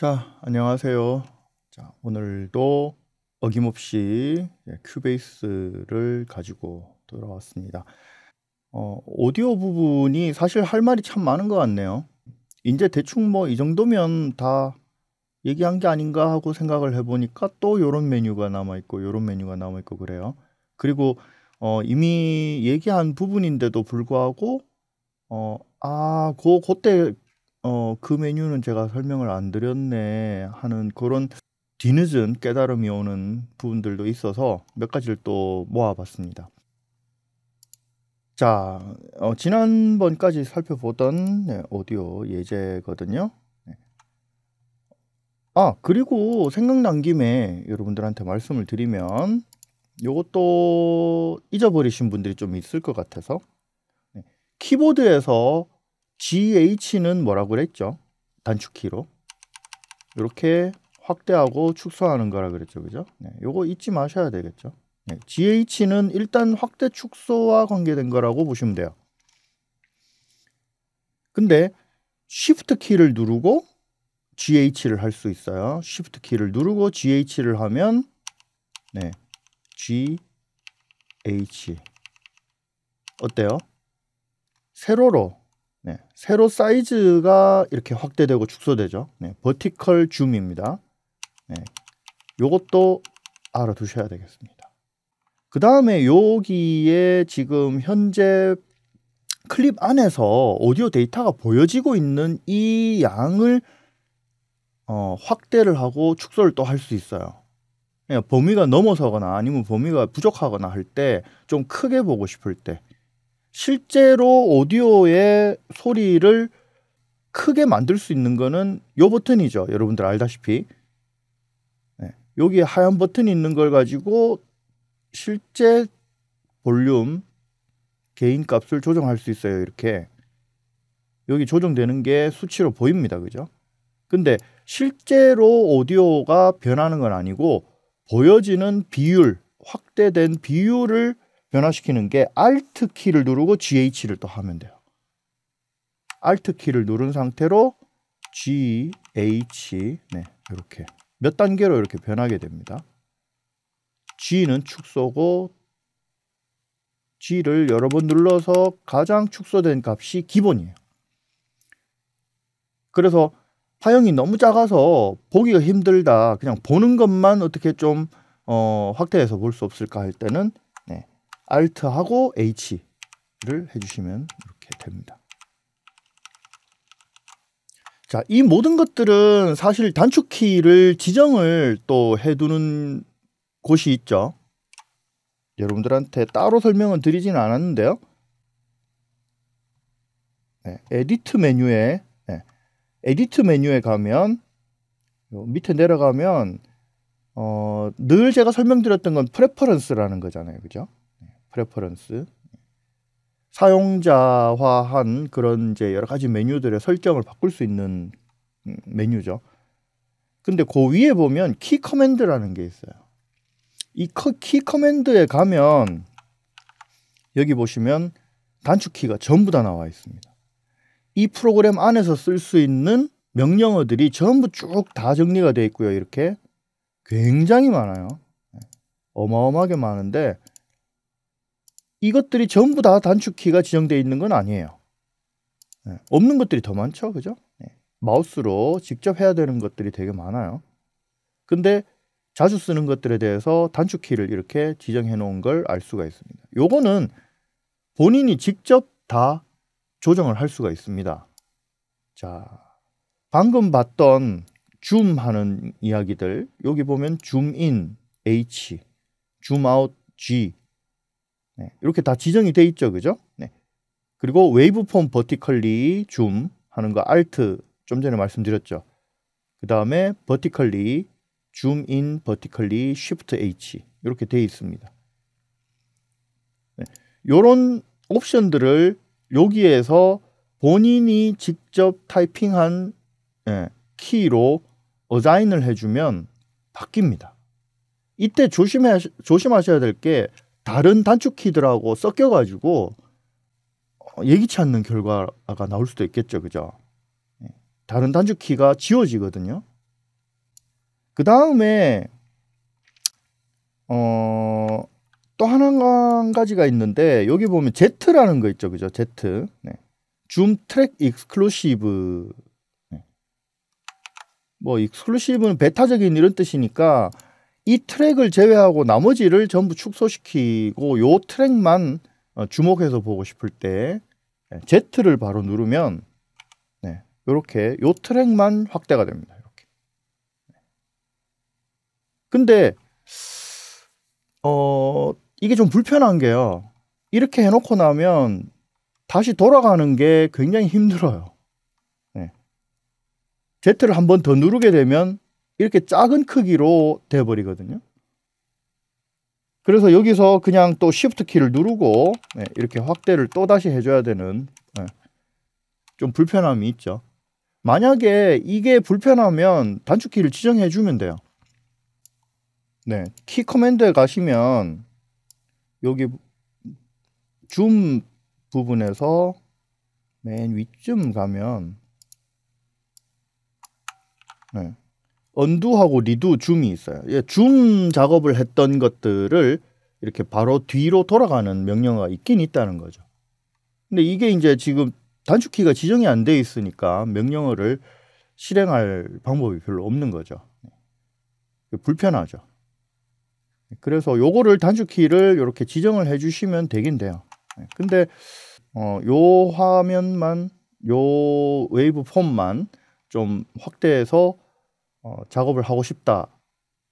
자, 안녕하세요. 자, 오늘도 어김없이 예, 큐베이스를 가지고 돌아왔습니다. 어, 오디오 부분이 사실 할 말이 참 많은 것 같네요. 이제 대충 뭐 이 정도면 다 얘기한 게 아닌가 하고 생각을 해보니까 또 이런 메뉴가 남아있고 이런 메뉴가 남아있고 그래요. 그리고 어, 이미 얘기한 부분인데도 불구하고 어, 아, 그, 그때 어, 그 메뉴는 제가 설명을 안 드렸네 하는 그런 뒤늦은 깨달음이 오는 부분들도 있어서 몇 가지를 또 모아봤습니다. 자, 어, 지난번까지 살펴보던 네, 오디오 예제거든요. 네. 아, 그리고 생각난 김에 여러분들한테 말씀을 드리면 이것도 잊어버리신 분들이 좀 있을 것 같아서 네, 키보드에서 GH는 뭐라고 그랬죠? 단축키로. 이렇게 확대하고 축소하는 거라 그랬죠. 그죠? 네, 요거 잊지 마셔야 되겠죠. 네, GH는 일단 확대 축소와 관계된 거라고 보시면 돼요. 근데 Shift 키를 누르고 GH를 할 수 있어요. Shift 키를 누르고 GH를 하면 네, GH 어때요? 세로로 세로 사이즈가 이렇게 확대되고 축소되죠. 네, 버티컬 줌입니다. 네, 요것도 알아두셔야 되겠습니다. 그 다음에 여기에 지금 현재 클립 안에서 오디오 데이터가 보여지고 있는 이 양을 어, 확대를 하고 축소를 또 할 수 있어요. 범위가 넘어서거나 아니면 범위가 부족하거나 할 때 좀 크게 보고 싶을 때 실제로 오디오의 소리를 크게 만들 수 있는 거는 요 버튼이죠. 여러분들 알다시피 네. 여기 하얀 버튼이 있는 걸 가지고 실제 볼륨 개인 값을 조정할 수 있어요. 이렇게 여기 조정되는 게 수치로 보입니다. 그죠? 근데 실제로 오디오가 변하는 건 아니고 보여지는 비율, 확대된 비율을 변화시키는 게 Alt 키를 누르고 GH를 또 하면 돼요. Alt 키를 누른 상태로 GH 네, 이렇게 몇 단계로 이렇게 변하게 됩니다. G는 축소고 G를 여러 번 눌러서 가장 축소된 값이 기본이에요. 그래서 파형이 너무 작아서 보기가 힘들다. 그냥 보는 것만 어떻게 좀 어, 확대해서 볼 수 없을까 할 때는 Alt하고 H를 해주시면 이렇게 됩니다. 자, 이 모든 것들은 사실 단축키를 지정을 또 해두는 곳이 있죠. 여러분들한테 따로 설명은 드리지는 않았는데요. 네, 에디트 메뉴에 네, 에디트 메뉴에 가면 밑에 내려가면 어, 늘 제가 설명드렸던 건 프레퍼런스라는 거잖아요. 그죠? 프레퍼런스 사용자화한 그런 이제 여러 가지 메뉴들의 설정을 바꿀 수 있는 음, 메뉴죠. 근데 그 위에 보면 키 커맨드라는 게 있어요. 이 키 커맨드에 가면 여기 보시면 단축키가 전부 다 나와 있습니다. 이 프로그램 안에서 쓸 수 있는 명령어들이 전부 쭉 다 정리가 되어 있고요. 이렇게 굉장히 많아요. 네. 어마어마하게 많은데 이것들이 전부 다 단축키가 지정되어 있는 건 아니에요. 예, 없는 것들이 더 많죠. 그죠? 예, 마우스로 직접 해야 되는 것들이 되게 많아요. 근데 자주 쓰는 것들에 대해서 단축키를 이렇게 지정해 놓은 걸 알 수가 있습니다. 요거는 본인이 직접 다 조정을 할 수가 있습니다. 자, 방금 봤던 줌 하는 이야기들 여기 보면 줌인 H, 줌 아웃 G 네, 이렇게 다 지정이 돼 있죠, 그죠? 네. 그리고 웨이브폼 버티컬리 줌 하는 거 알트 좀 전에 말씀드렸죠. 그 다음에 버티컬리 줌인 버티컬리 쉬프트 H 이렇게 돼 있습니다. 이런 네, 옵션들을 여기에서 본인이 직접 타이핑한 예, 키로 어자인을 해주면 바뀝니다. 이때 조심해, 조심하셔야 될게 다른 단축키들하고 섞여가지고 어, 예기치 않는 결과가 나올 수도 있겠죠. 그죠? 예. 다른 단축키가 지워지거든요. 그 다음에 어, 또 하나 한 가지가 있는데 여기 보면 Z라는 거 있죠. 그죠? Z. 네. 줌 트랙 익스클루시브 네. 뭐 익스클루시브는 베타적인 이런 뜻이니까 이 트랙을 제외하고 나머지를 전부 축소시키고 요 트랙만 어, 주목해서 보고 싶을 때 예, Z를 바로 누르면 네, 이렇게 요 트랙만 확대가 됩니다. 이렇게. 네. 근데 어 이게 좀 불편한 게요. 이렇게 해놓고 나면 다시 돌아가는 게 굉장히 힘들어요. 네. Z를 한 번 더 누르게 되면 이렇게 작은 크기로 되어버리거든요 그래서 여기서 그냥 또 Shift 키를 누르고 네, 이렇게 확대를 또 다시 해줘야 되는 네, 좀 불편함이 있죠. 만약에 이게 불편하면 단축키를 지정해 주면 돼요. 네, 키 커맨드에 가시면 여기 줌 부분에서 맨 위쯤 가면 네, 언두하고 리두 줌이 있어요. 예, 줌 작업을 했던 것들을 이렇게 바로 뒤로 돌아가는 명령어가 있긴 있다는 거죠. 근데 이게 이제 지금 단축키가 지정이 안 돼 있으니까 명령어를 실행할 방법이 별로 없는 거죠. 예, 불편하죠. 예, 그래서 요거를 단축키를 이렇게 지정을 해 주시면 되긴 돼요. 근데 어, 요 화면만 요 웨이브 폼만 좀 확대해서 어, 작업을 하고 싶다.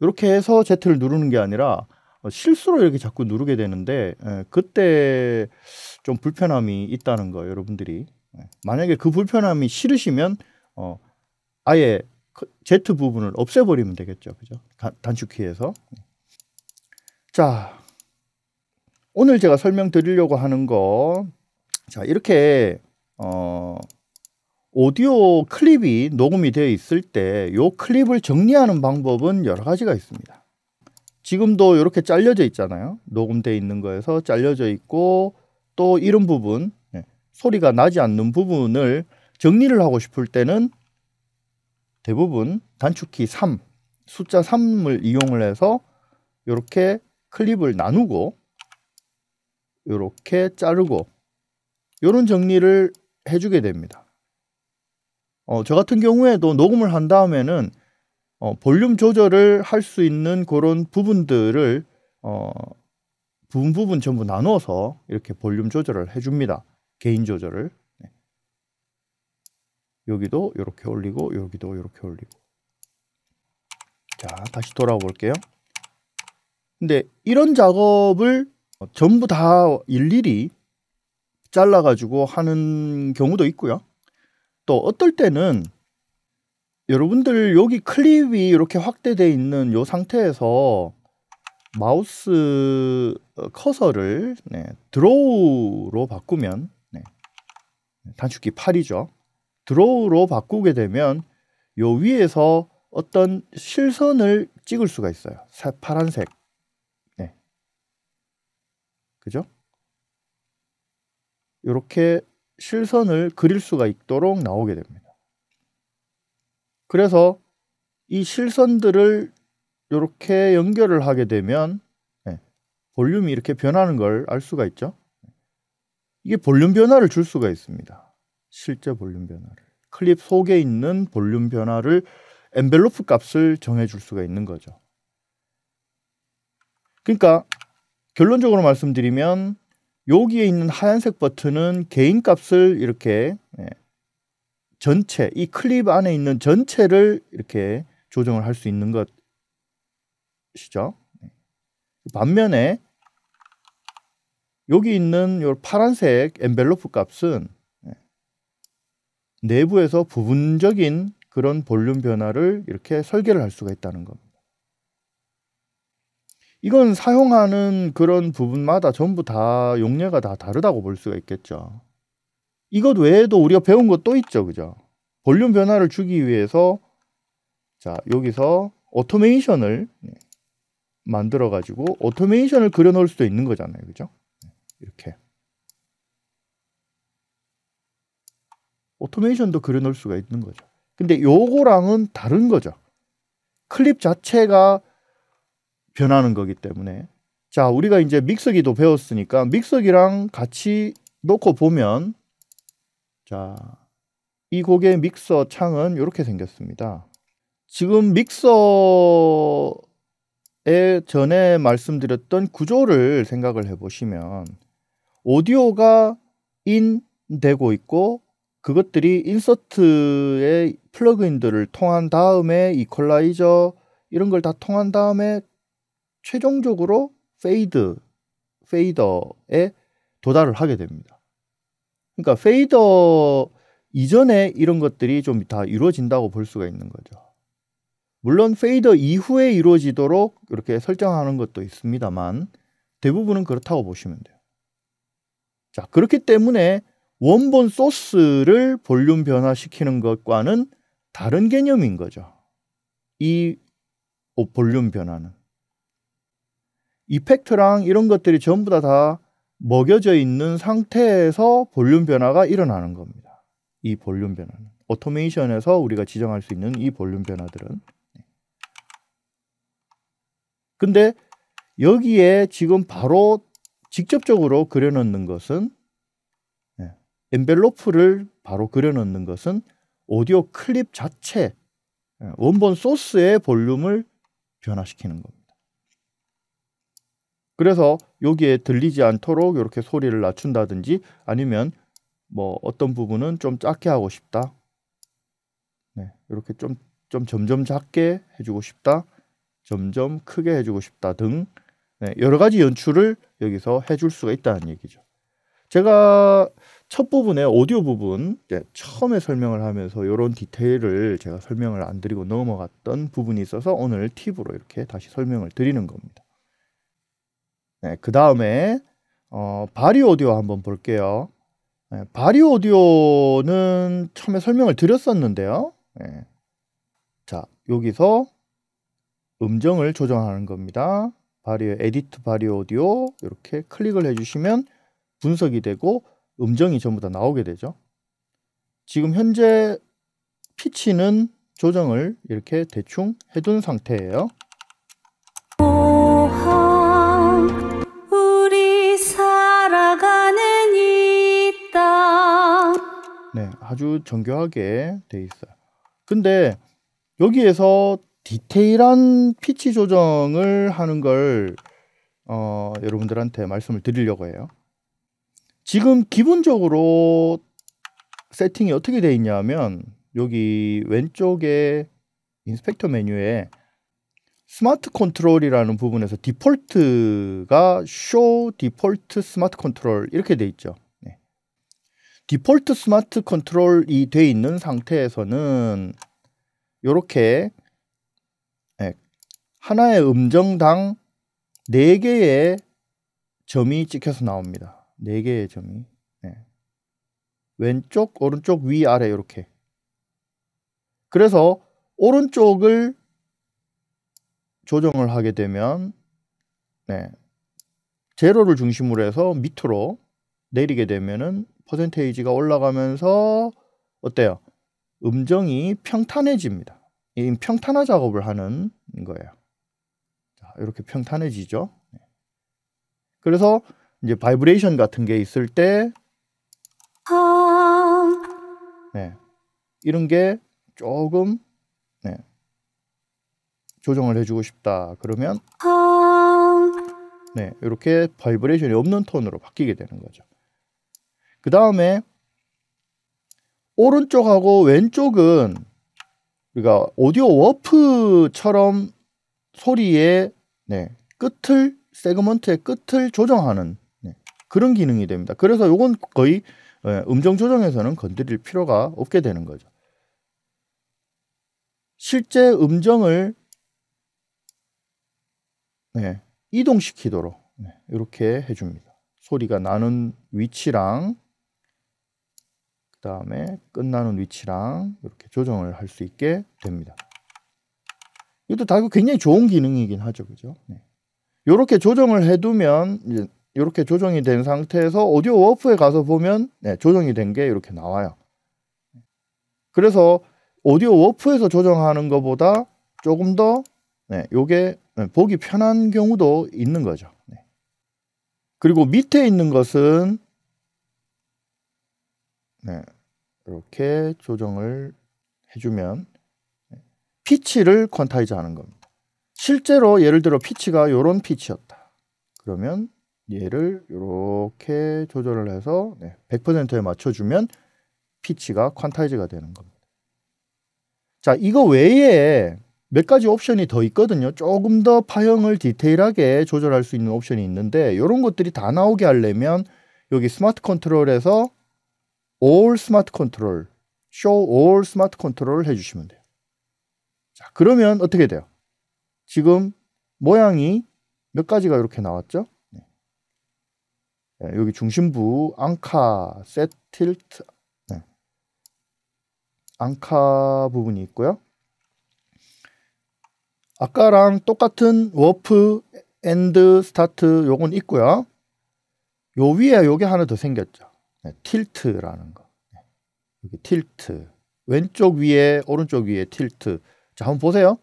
이렇게 해서 Z를 누르는 게 아니라 어, 실수로 이렇게 자꾸 누르게 되는데 예, 그때 좀 불편함이 있다는 거 여러분들이. 예, 만약에 그 불편함이 싫으시면 어, 아예 그 Z 부분을 없애버리면 되겠죠, 그죠? 단축키에서. 자, 오늘 제가 설명드리려고 하는 거, 자 이렇게 어, 오디오 클립이 녹음이 되어 있을 때 이 클립을 정리하는 방법은 여러 가지가 있습니다. 지금도 이렇게 잘려져 있잖아요. 녹음되어 있는 거에서 잘려져 있고 또 이런 부분 예, 소리가 나지 않는 부분을 정리를 하고 싶을 때는 대부분 단축키 3 숫자 3을 이용을 해서 이렇게 클립을 나누고 이렇게 자르고 이런 정리를 해주게 됩니다. 어, 저 같은 경우에도 녹음을 한 다음에는 어, 볼륨 조절을 할 수 있는 그런 부분들을 어, 부분 부분 전부 나눠서 이렇게 볼륨 조절을 해줍니다. 개인 조절을. 네. 여기도 이렇게 올리고 여기도 이렇게 올리고. 자 다시 돌아볼게요. 근데 이런 작업을 전부 다 일일이 잘라가지고 하는 경우도 있고요. 또 어떨 때는 여러분들 여기 클립이 이렇게 확대되어 있는 요 상태에서 마우스 어, 커서를 네, 드로우로 바꾸면 네, 단축키 8이죠. 드로우로 바꾸게 되면 요 위에서 어떤 실선을 찍을 수가 있어요. 사, 파란색. 네. 그죠? 이렇게 실선을 그릴 수가 있도록 나오게 됩니다. 그래서 이 실선들을 이렇게 연결을 하게 되면 예, 볼륨이 이렇게 변하는 걸 알 수가 있죠. 이게 볼륨 변화를 줄 수가 있습니다. 실제 볼륨 변화를. 클립 속에 있는 볼륨 변화를 엔벨로프 값을 정해줄 수가 있는 거죠. 그러니까 결론적으로 말씀드리면 여기에 있는 하얀색 버튼은 개인 값을 이렇게 예, 전체 이 클립 안에 있는 전체를 이렇게 조정을 할 수 있는 것이죠. 네. 반면에 여기 있는 요 파란색 엔벨로프 값은 예, 내부에서 부분적인 그런 볼륨 변화를 이렇게 설계를 할 수가 있다는 겁니다. 이건 사용하는 그런 부분마다 전부 다 용례가 다 다르다고 볼 수가 있겠죠. 이것 외에도 우리가 배운 것또 있죠. 그죠? 볼륨 변화를 주기 위해서 자, 여기서 오토메이션을 만들어 가지고 오토메이션을 그려 놓을 수도 있는 거잖아요. 그죠? 이렇게 오토메이션도 그려 놓을 수가 있는 거죠. 근데 요거랑은 다른 거죠. 클립 자체가 변하는 거기 때문에 자 우리가 이제 믹서기도 배웠으니까 믹서기랑 같이 놓고 보면 자 이 곡의 믹서 창은 이렇게 생겼습니다. 지금 믹서에 전에 말씀드렸던 구조를 생각을 해보시면 오디오가 인 되고 있고 그것들이 인서트의 플러그인들을 통한 다음에 이퀄라이저 이런 걸 다 통한 다음에 최종적으로 페이드, 페이더에 도달을 하게 됩니다. 그러니까 페이더 이전에 이런 것들이 좀 다 이루어진다고 볼 수가 있는 거죠. 물론 페이더 이후에 이루어지도록 이렇게 설정하는 것도 있습니다만 대부분은 그렇다고 보시면 돼요. 자, 그렇기 때문에 원본 소스를 볼륨 변화시키는 것과는 다른 개념인 거죠. 이 볼륨 변화는. 이펙트랑 이런 것들이 전부 다, 다 먹여져 있는 상태에서 볼륨 변화가 일어나는 겁니다. 이 볼륨 변화는. 오토메이션에서 우리가 지정할 수 있는 이 볼륨 변화들은. 네. 근데 여기에 지금 바로 직접적으로 그려놓는 것은 네. 엔벨로프를 바로 그려놓는 것은 오디오 클립 자체 네. 원본 소스의 볼륨을 변화시키는 겁니다. 그래서 여기에 들리지 않도록 이렇게 소리를 낮춘다든지 아니면 뭐 어떤 부분은 좀 작게 하고 싶다. 네, 이렇게 좀, 좀 점점 작게 해주고 싶다. 점점 크게 해주고 싶다 등 네, 여러 가지 연출을 여기서 해줄 수가 있다는 얘기죠. 제가 첫 부분에 오디오 부분 네, 처음에 설명을 하면서 이런 디테일을 제가 설명을 안 드리고 넘어갔던 부분이 있어서 오늘 팁으로 이렇게 다시 설명을 드리는 겁니다. 네, 그 다음에 어, 바리 오디오 한번 볼게요. 네, 바리 오디오는 처음에 설명을 드렸었는데요. 네. 자, 여기서 음정을 조정하는 겁니다. 바리오 에디트 바리 오디오 이렇게 클릭을 해주시면 분석이 되고 음정이 전부 다 나오게 되죠. 지금 현재 피치는 조정을 이렇게 대충 해둔 상태예요. 아주 정교하게 돼 있어요. 근데 여기에서 디테일한 피치 조정을 하는 걸 어, 여러분들한테 말씀을 드리려고 해요. 지금 기본적으로 세팅이 어떻게 되어 있냐면 여기 왼쪽에 인스펙터 메뉴에 스마트 컨트롤이라는 부분에서 디폴트가 쇼 디폴트 스마트 컨트롤 이렇게 돼 있죠. 디폴트 스마트 컨트롤이 돼 있는 상태에서는 이렇게 예, 하나의 음정당 4개의 점이 찍혀서 나옵니다. 4개의 점이. 네. 왼쪽, 오른쪽, 위, 아래 이렇게. 그래서 오른쪽을 조정을 하게 되면 네. 제로를 중심으로 해서 밑으로 내리게 되면은 퍼센테이지가 올라가면서 어때요? 음정이 평탄해집니다. 이 평탄화 작업을 하는 거예요. 자, 이렇게 평탄해지죠. 네. 그래서 이제 바이브레이션 같은 게 있을 때 아. 네, 이런 게 조금 네, 조정을 해주고 싶다. 그러면 아. 네, 이렇게 바이브레이션이 없는 톤으로 바뀌게 되는 거죠. 그 다음에 오른쪽하고 왼쪽은 우리가 오디오 워프처럼 소리의 네, 끝을 세그먼트의 끝을 조정하는 네, 그런 기능이 됩니다. 그래서 이건 거의 예, 음정 조정에서는 건드릴 필요가 없게 되는 거죠. 실제 음정을 네, 이동시키도록 네, 이렇게 해줍니다. 소리가 나는 위치랑 다음에 끝나는 위치랑 이렇게 조정을 할 수 있게 됩니다. 이것도 다 굉장히 좋은 기능이긴 하죠, 그죠? 네. 이렇게 조정을 해두면 이제 이렇게 조정이 된 상태에서 오디오 워프에 가서 보면 네, 조정이 된 게 이렇게 나와요. 그래서 오디오 워프에서 조정하는 것보다 조금 더 네, 요게 네, 보기 편한 경우도 있는 거죠. 네. 그리고 밑에 있는 것은 네, 이렇게 조정을 해주면 피치를 퀀타이즈 하는 겁니다. 실제로 예를 들어 피치가 이런 피치였다. 그러면 얘를 이렇게 조절을 해서 100%에 맞춰주면 피치가 퀀타이즈가 되는 겁니다. 자, 이거 외에 몇 가지 옵션이 더 있거든요. 조금 더 파형을 디테일하게 조절할 수 있는 옵션이 있는데 이런 것들이 다 나오게 하려면 여기 스마트 컨트롤에서 all 스마트 컨트롤, show all 스마트 컨트롤을 해주시면 돼요. 자, 그러면 어떻게 돼요? 지금 모양이 몇 가지가 이렇게 나왔죠? 네. 네, 여기 중심부 앙카 세틸트 네. 앙카 부분이 있고요. 아까랑 똑같은 워프 엔드 스타트 요건 있고요. 요 위에 요게 하나 더 생겼죠. 네, 틸트라는 거. 네, 여기 틸트. 왼쪽 위에 오른쪽 위에 틸트. 자, 한번 보세요.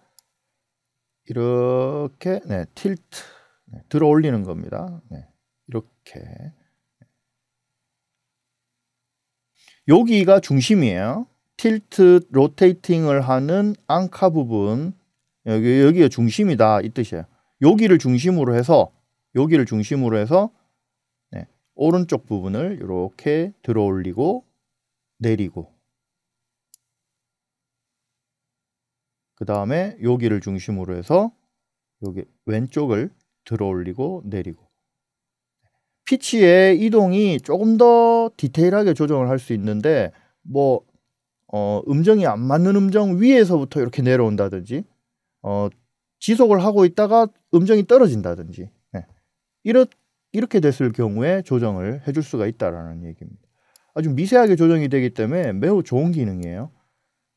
이렇게 네, 틸트 네, 들어 올리는 겁니다. 네, 이렇게 여기가 중심이에요. 틸트 로테이팅을 하는 앙카 부분 여기 여기가 중심이다 이 뜻이에요. 여기를 중심으로 해서 여기를 중심으로 해서 오른쪽 부분을 이렇게 들어 올리고 내리고 그 다음에 여기를 중심으로 해서 여기 왼쪽을 들어 올리고 내리고 피치의 이동이 조금 더 디테일하게 조정을 할 수 있는데 뭐 어, 음정이 안 맞는 음정 위에서부터 이렇게 내려온다든지 어, 지속을 하고 있다가 음정이 떨어진다든지 네. 이렇게 이렇게 됐을 경우에 조정을 해줄 수가 있다라는 얘기입니다. 아주 미세하게 조정이 되기 때문에 매우 좋은 기능이에요.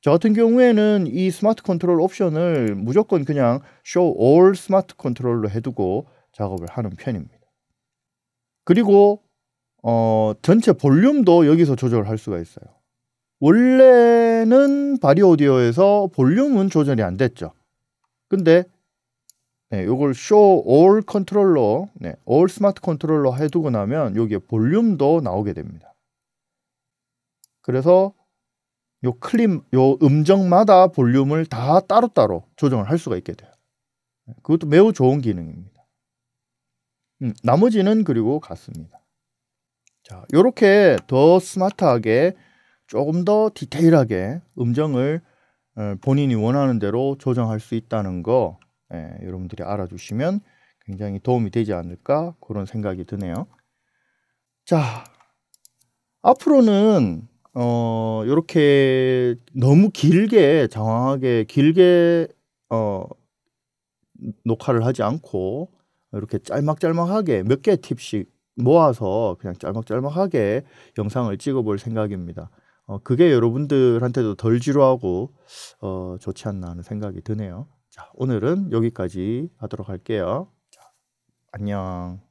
저 같은 경우에는 이 스마트 컨트롤 옵션을 무조건 그냥 show all 스마트 컨트롤로 해두고 작업을 하는 편입니다. 그리고 어, 전체 볼륨도 여기서 조절할 수가 있어요. 원래는 바리 오디오에서 볼륨은 조절이 안 됐죠. 근데 네, 요걸 쇼 올 컨트롤러, 네, a 스마트 컨트롤러 해두고 나면 여기에 볼륨도 나오게 됩니다. 그래서 요 클립, 요 음정마다 볼륨을 다 따로따로 조정을 할 수가 있게 돼요. 네, 그것도 매우 좋은 기능입니다. 음, 나머지는 그리고 같습니다. 자, 요렇게 더 스마트하게 조금 더 디테일하게 음정을 어, 본인이 원하는 대로 조정할 수 있다는 거 예, 여러분들이 알아주시면 굉장히 도움이 되지 않을까 그런 생각이 드네요. 자, 앞으로는 어, 이렇게 너무 길게 장황하게 길게 어, 녹화를 하지 않고 이렇게 짤막짤막하게 몇 개 팁씩 모아서 그냥 짤막짤막하게 영상을 찍어볼 생각입니다. 어, 그게 여러분들한테도 덜 지루하고 어, 좋지 않나 하는 생각이 드네요. 오늘은 여기까지 하도록 할게요. 자, 안녕.